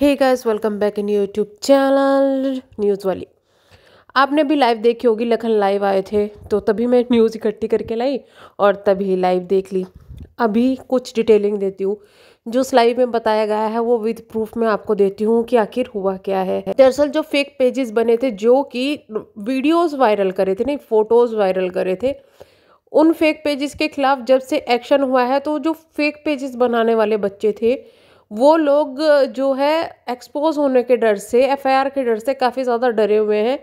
hey guys welcome back in YouTube channel news वाली आपने भी लाइव देखी होगी लखन लाइव आए थे तो तभी मैं न्यूज़ इकट्ठी करके लाई और तभी लाइव देख ली अभी कुछ डिटेलिंग देती हूँ जो उस लाइव में बताया गया है वो विद प्रूफ में आपको देती हूँ कि आखिर हुआ क्या है दरअसल जो फेक पेजेस बने थे जो कि वीडियोस वायरल करे थे नहीं फोटोज़ वायरल करे थे उन फेक पेजेस के खिलाफ जब से एक्शन हुआ है तो जो फेक पेजेस बनाने वाले बच्चे थे वो लोग जो है एक्सपोज़ होने के डर से एफ आई आर के डर से काफ़ी ज़्यादा डरे हुए हैं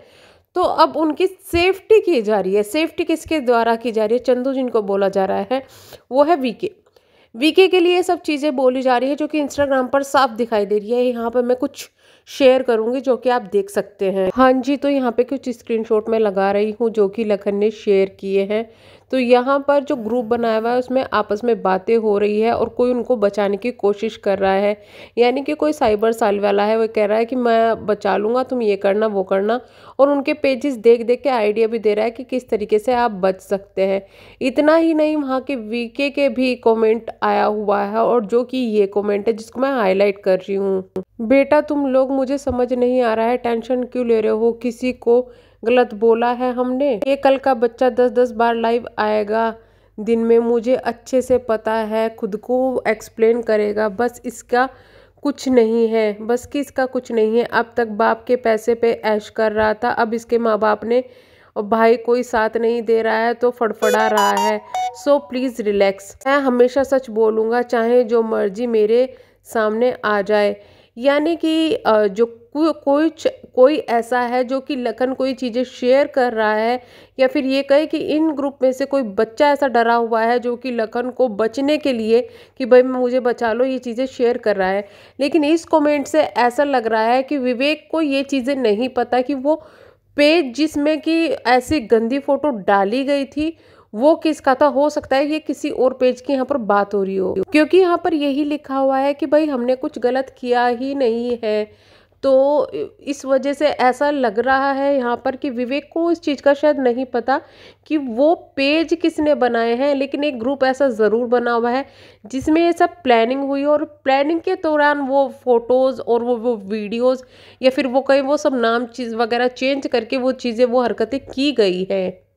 तो अब उनकी सेफ्टी की जा रही है सेफ्टी किसके द्वारा की जा रही है चंदू जिनको बोला जा रहा है वो है वीके वीके के लिए सब चीज़ें बोली जा रही है जो कि इंस्टाग्राम पर साफ दिखाई दे रही है यहाँ पर मैं कुछ शेयर करूंगी जो कि आप देख सकते हैं हाँ जी तो यहाँ पे कुछ स्क्रीनशॉट में लगा रही हूँ जो कि लखन ने शेयर किए हैं तो यहाँ पर जो ग्रुप बनाया हुआ है उसमें आपस में बातें हो रही है और कोई उनको बचाने की कोशिश कर रहा है यानी कि कोई साइबर साल वाला है वो कह रहा है कि मैं बचा लूँगा तुम ये करना वो करना और उनके पेजेस देख देख के आइडिया भी दे रहा है कि किस तरीके से आप बच सकते हैं इतना ही नहीं वहाँ के वीके के भी कॉमेंट आया हुआ है और जो कि ये कॉमेंट है जिसको मैं हाईलाइट कर रही हूँ बेटा तुम लोग मुझे समझ नहीं आ रहा है टेंशन क्यों ले रहे हो किसी को गलत बोला है हमने ये कल का बच्चा दस दस बार लाइव आएगा दिन में मुझे अच्छे से पता है खुद को एक्सप्लेन करेगा बस इसका कुछ नहीं है बस कि इसका कुछ नहीं है अब तक बाप के पैसे पे ऐश कर रहा था अब इसके माँ बाप ने और भाई कोई साथ नहीं दे रहा है तो फड़फड़ा रहा है सो प्लीज़ रिलैक्स मैं हमेशा सच बोलूँगा चाहे जो मर्जी मेरे सामने आ जाए यानी कि जो कोई कोई ऐसा है जो कि लखन कोई चीज़ें शेयर कर रहा है या फिर ये कहे कि इन ग्रुप में से कोई बच्चा ऐसा डरा हुआ है जो कि लखन को बचने के लिए कि भाई मुझे बचा लो ये चीज़ें शेयर कर रहा है लेकिन इस कमेंट से ऐसा लग रहा है कि विवेक को ये चीज़ें नहीं पता कि वो पेज जिसमें कि ऐसी गंदी फ़ोटो डाली गई थी वो किसका था हो सकता है ये किसी और पेज की यहाँ पर बात हो रही हो क्योंकि यहाँ पर यही लिखा हुआ है कि भाई हमने कुछ गलत किया ही नहीं है तो इस वजह से ऐसा लग रहा है यहाँ पर कि विवेक को इस चीज़ का शायद नहीं पता कि वो पेज किसने बनाए हैं लेकिन एक ग्रुप ऐसा ज़रूर बना हुआ है जिसमें ये सब प्लानिंग हुई और प्लानिंग के दौरान वो फ़ोटोज़ और वो वो वीडियोज़ या फिर वो कहीं वो सब नाम चीज़ वगैरह चेंज करके वो चीज़ें वो हरकतें की गई हैं